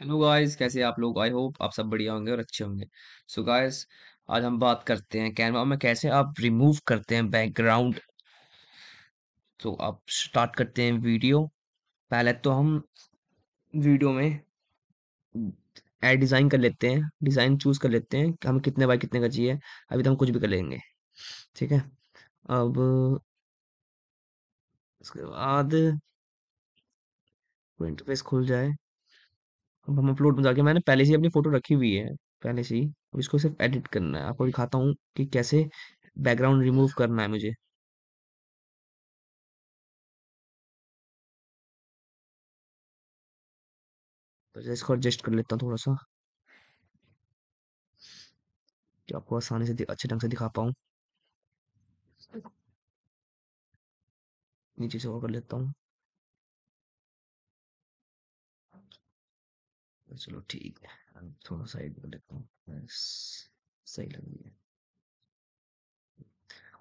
hello guys कैसे आप लोग आई होप आप सब बढ़िया होंगे और अच्छे होंगे सो so गाइस आज हम बात करते हैं कैनवा में कैसे आप रिमूव करते हैं बैकग्राउंड तो आप स्टार्ट करते हैं वीडियो पहले तो हम वीडियो में एड डिज़ाइन कर लेते हैं डिज़ाइन चूज़ कर लेते हैं कि हमें कितने बाय कितने का चाहिए अभी तो हम कुछ भी कर लेंगे ठीक है अब उसके बाद इंटरफेस खुल जाए अब हम अपलोड में जाके मैंने पहले से अपनी फोटो रखी हुई है पहले से ही अब इसको सिर्फ एडिट करना है आपको दिखाता हूँ कि कैसे बैकग्राउंड रिमूव करना है मुझे तो जैसे इसको एडजस्ट कर लेता हूँ थोड़ा सा कि आपको आसानी से अच्छे ढंग से दिखा पाऊँ नीचे से और कर लेता हूँ चलो ठीक है थोड़ा साइड कर देता हूँ सही लग रही है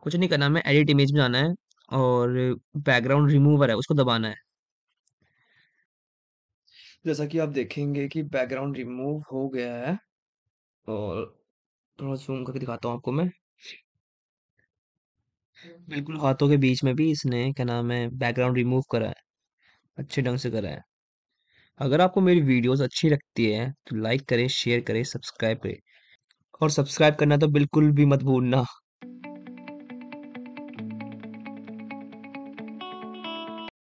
कुछ नहीं करना हमें एडिट इमेज में जाना है और बैकग्राउंड रिमूवर है उसको दबाना है जैसा कि आप देखेंगे कि बैकग्राउंड रिमूव हो गया है और थोड़ा जूम करके दिखाता हूँ आपको मैं बिल्कुल हाथों के बीच में भी इसने क्या नाम है बैकग्राउंड रिमूव करा है अच्छे ढंग से करा है अगर आपको मेरी वीडियोस अच्छी लगती है तो लाइक करें शेयर करें सब्सक्राइब करें और सब्सक्राइब करना तो बिल्कुल भी मत भूलना